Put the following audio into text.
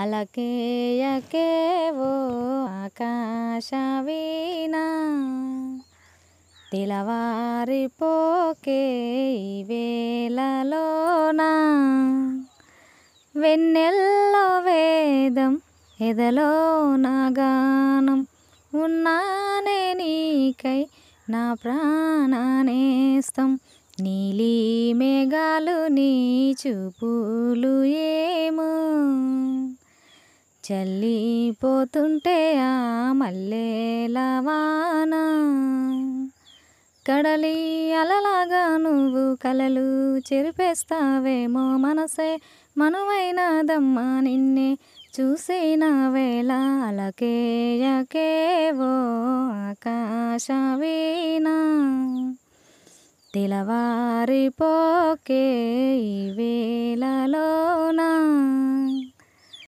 అలకేయకేవో ఆకాశవీనా తెలవారిపోకే వేళలోనా వెన్నెల్లో వేదం ఎదలో గానం ఉన్నానే నీకై నా ప్రాణానేస్తం నీలి మేఘాలు నీ చూపులు ఏమో చల్లిపోతుంటే ఆ మల్లెలవాన కడలి అలలాగా నువ్వు కలలు చెరిపేస్తావేమో మనసే మనువైనదమ్మా నిన్నే చూసిన వేళ అలకేయకేవో ఆకాశవీనా తెలవారిపోకే